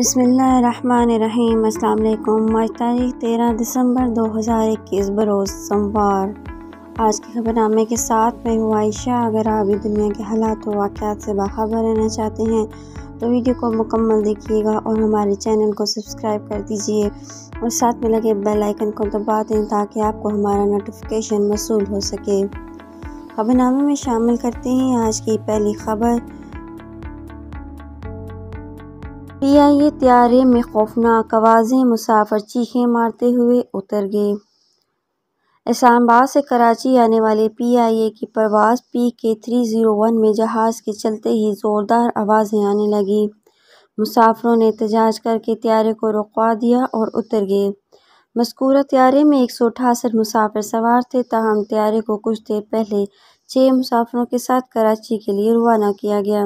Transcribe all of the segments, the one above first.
بسم اللہ الرحمن الرحیم السلام علیکم مارچ تاریخ تیرہ دسمبر دو ہزار اکیس بروز سموار آج کے خبر نامے کے ساتھ میں ہوا عائشہ اگر آپ بھی دنیا کے حالات و واقعات سے باخبر رہنا چاہتے ہیں تو ویڈیو کو مکمل دیکھیے گا اور ہمارے چینل کو سبسکرائب کر دیجئے اور ساتھ میں لگے بیل آئیکن کو دبا دیں تاکہ آپ کو ہمارا نوٹیفیکیشن موصول ہو سکے خبر نامے میں شامل کرتے ہیں آج کی پہلی خبر پی یہ تیارے میں خوفناک آوازیں مسافر چیخیں مارتے ہوئے اتر گئے اسلام آباد سے کراچی آنے والے پی آئی اے کی پرواز پی کے تھری زیرو ون میں جہاز کے چلتے ہی زوردار آوازیں آنے لگیں مسافروں نے احتجاج کر کے طیارے کو رکوا دیا اور اتر گئے مذکورہ طیارے میں ایک سو اٹھاسٹھ مسافر سوار تھے تاہم طیارے کو کچھ دیر پہلے چھ مسافروں کے ساتھ کراچی کے لیے روانہ کیا گیا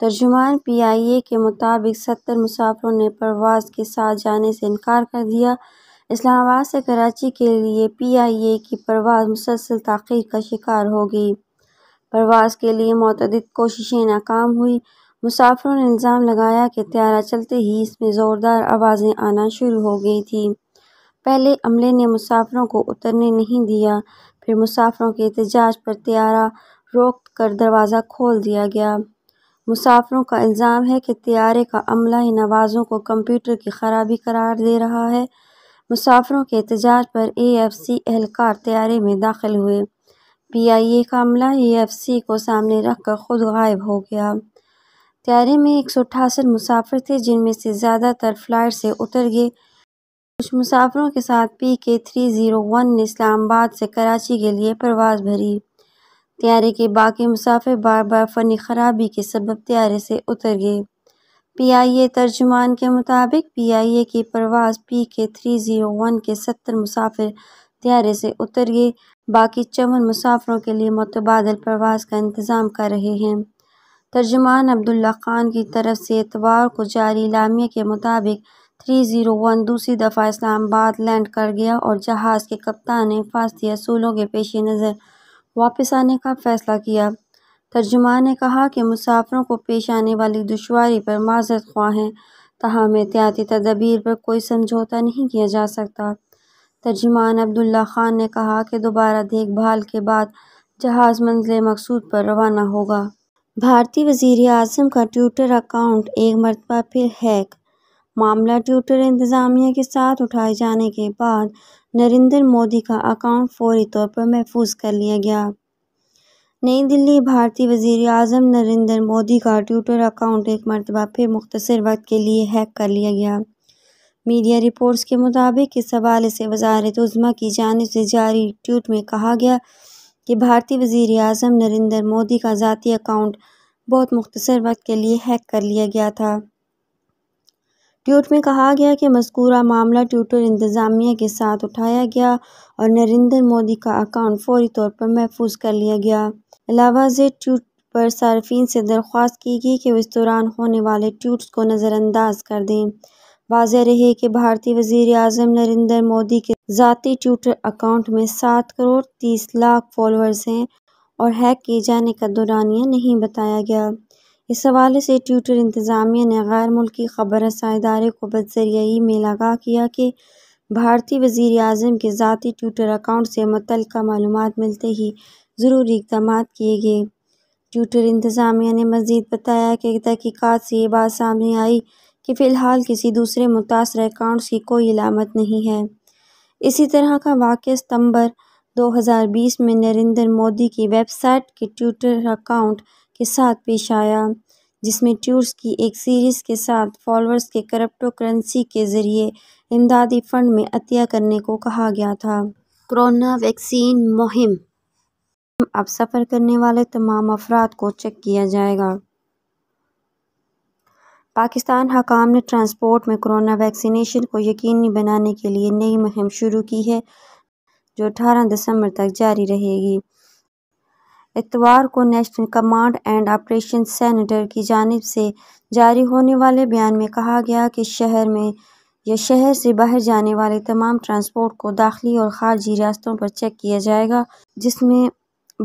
ترجمان پی آئی اے کے مطابق ستر مسافروں نے پرواز کے ساتھ جانے سے انکار کر دیا اسلام آباد سے کراچی کے لیے پی آئی اے کی پرواز مسلسل تاخیر کا شکار ہو گئی پرواز کے لیے معتدد کوششیں ناکام ہوئی مسافروں نے الزام لگایا کہ تیارہ چلتے ہی اس میں زوردار آوازیں آنا شروع ہو گئی تھیں پہلے عملے نے مسافروں کو اترنے نہیں دیا پھر مسافروں کے احتجاج پر طیارہ روک کر دروازہ کھول دیا گیا مسافروں کا الزام ہے کہ طیارے کا عملہ ہی نوازوں کو کمپیوٹر کی خرابی قرار دے رہا ہے مسافروں کے احتجاج پر اے ایف سی اہلکار طیارے میں داخل ہوئے پی آئی اے کا عملہ اے ایف سی کو سامنے رکھ کر خود غائب ہو گیا طیارے میں ایک سو اٹھاسٹھ مسافر تھے جن میں سے زیادہ تر فلائٹ سے اتر گئے کچھ مسافروں کے ساتھ پی کے تھری زیرو ون نے اسلام آباد سے کراچی کے لیے پرواز بھری طیارے کے باقی مسافر بار بار فنی خرابی کے سبب طیارے سے اتر گئے پی آئی اے ترجمان کے مطابق پی آئی اے کی پرواز پی کے تھری زیرو ون کے ستر مسافر طیارے سے اتر گئے باقی چون مسافروں کے لیے متبادل پرواز کا انتظام کر رہے ہیں ترجمان عبداللہ خان کی طرف سے اتوار کو جاری اعلامیہ کے مطابق تھری زیرو ون دوسری دفعہ اسلام آباد لینڈ کر گیا اور جہاز کے کپتان نے حفاظتی اصولوں کے پیش نظر واپس آنے کا فیصلہ کیا ترجمان نے کہا کہ مسافروں کو پیش آنے والی دشواری پر معذرت خواہ ہیں تاہم احتیاطی تدابیر پر کوئی سمجھوتا نہیں کیا جا سکتا ترجمان عبداللہ خان نے کہا کہ دوبارہ دیکھ بھال کے بعد جہاز منزل مقصود پر روانہ ہوگا بھارتی وزیر اعظم کا ٹویٹر اکاؤنٹ ایک مرتبہ پھر ہیک معاملہ ٹویٹر انتظامیہ کے ساتھ اٹھائے جانے کے بعد نریندر مودی کا اکاؤنٹ فوری طور پر محفوظ کر لیا گیا نئی دلی بھارتی وزیر اعظم نریندر مودی کا ٹویٹر اکاؤنٹ ایک مرتبہ پھر مختصر وقت کے لیے ہیک کر لیا گیا میڈیا رپورٹس کے مطابق اس حوالے سے وزارت عظمہ کی جانب سے جاری ٹویٹ میں کہا گیا کہ بھارتی وزیر اعظم نریندر مودی کا ذاتی اکاؤنٹ بہت مختصر وقت کے لیے ہیک کر لیا گیا تھا ٹویٹ میں کہا گیا کہ مذکورہ معاملہ ٹویٹر انتظامیہ کے ساتھ اٹھایا گیا اور نریندر مودی کا اکاؤنٹ فوری طور پر محفوظ کر لیا گیا علاوہ زی ٹویٹ پر صارفین سے درخواست کی گئی کہ وہ اس دوران ہونے والے ٹویٹس کو نظر انداز کر دیں واضح رہے کہ بھارتی وزیر اعظم نریندر مودی کے ذاتی ٹویٹر اکاؤنٹ میں سات کروڑ تیس لاکھ فالورز ہیں اور ہیک کیے جانے کا دورانیہ نہیں بتایا گیا اس حوالے سے ٹویٹر انتظامیہ نے غیر ملکی خبر رساں ادارے کو بدذریعی ذریعہ میں آگاہ کیا کہ بھارتی وزیر اعظم کے ذاتی ٹویٹر اکاؤنٹ سے متعلقہ معلومات ملتے ہی ضروری اقدامات کیے گئے ٹویٹر انتظامیہ نے مزید بتایا کہ تحقیقات سے یہ بات سامنے آئی کہ فی الحال کسی دوسرے متاثرہ اکاؤنٹس کی کوئی علامت نہیں ہے اسی طرح کا واقعہ ستمبر دو ہزار بیس میں نریندر مودی کی ویب سائٹ کے ٹویٹر اکاؤنٹ کے ساتھ پیش آیا جس میں ٹیورس کی ایک سیریز کے ساتھ فالورز کے کرپٹو کرنسی کے ذریعے امدادی فنڈ میں عطیہ کرنے کو کہا گیا تھا کورونا ویکسین مہم اب سفر کرنے والے تمام افراد کو چیک کیا جائے گا پاکستان حکام نے ٹرانسپورٹ میں کرونا ویکسینیشن کو یقینی بنانے کے لیے نئی مہم شروع کی ہے جو اٹھارہ دسمبر تک جاری رہے گی اتوار کو national command and operation centre کی جانب سے جاری ہونے والے بیان میں کہا گیا کہ شہر میں یا شہر سے باہر جانے والے تمام ٹرانسپورٹ کو داخلی اور خارجی ریاستوں پر چیک کیا جائے گا جس میں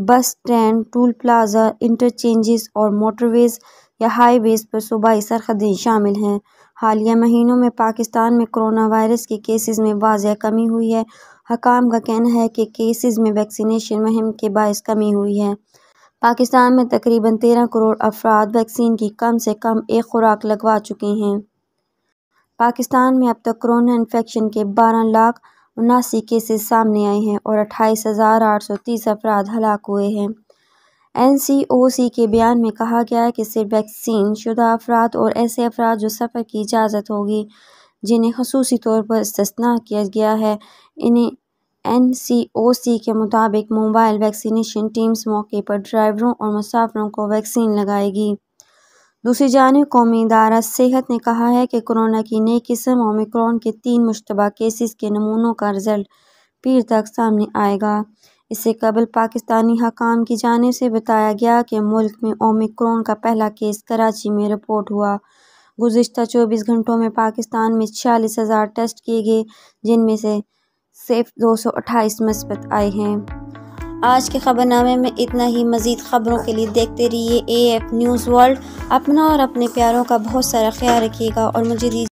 bus train toll plaza interchanges اور موٹر ویز یا ہائی ویز پر صوبائی سرحدیں شامل ہیں حالیہ مہینوں میں پاکستان میں کرونا وائرس کے کیسز میں واضح کمی ہوئی ہے حکام کا کہنا ہے کہ کیسز میں ویکسینیشن مہم کے باعث کمی ہوئی ہے پاکستان میں تقریباً تیرہ کروڑ افراد ویکسین کی کم سے کم ایک خوراک لگوا چکے ہیں پاکستان میں اب تک کرونا انفیکشن کے بارہ لاکھ اناسی کیسز سامنے آئے ہیں اور اٹھائیس ہزار آٹھ سو تیس افراد ہلاک ہوئے ہیں این سی او سی کے بیان میں کہا گیا ہے کہ صرف ویکسین شدہ افراد اور ایسے افراد جو سفر کی اجازت ہوگی جنہیں خصوصی طور پر استثنا کیا گیا ہے انہیں این سی او سی کے مطابق موبائل ویکسینیشن ٹیمز موقع پر ڈرائیوروں اور مسافروں کو ویکسین لگائے گی دوسری جانب قومی ادارہ صحت نے کہا ہے کہ کورونا کی نئی قسم اومیکرون کے تین مشتبہ کیسز کے نمونوں کا رزلٹ پیر تک سامنے آئے گا اس سے قبل پاکستانی حکام کی جانب سے بتایا گیا کہ ملک میں اومیکرون کا پہلا کیس کراچی میں رپورٹ ہوا گزشتہ چوبیس گھنٹوں میں پاکستان میں چھیالیس ہزار ٹیسٹ کیے گئے جن میں سے صرف دو سو اٹھائیس مثبت آئے ہیں آج کے خبر نامے میں اتنا ہی مزید خبروں کے لیے دیکھتے رہیے اے ایف نیوز ورلڈ اپنا اور اپنے پیاروں کا بہت سارا خیال رکھیے گا اور مجھے